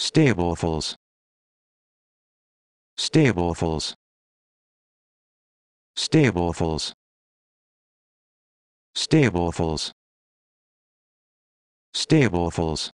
Stablefuls. Stablefuls. Stablefuls. Stablefuls. Stablefuls.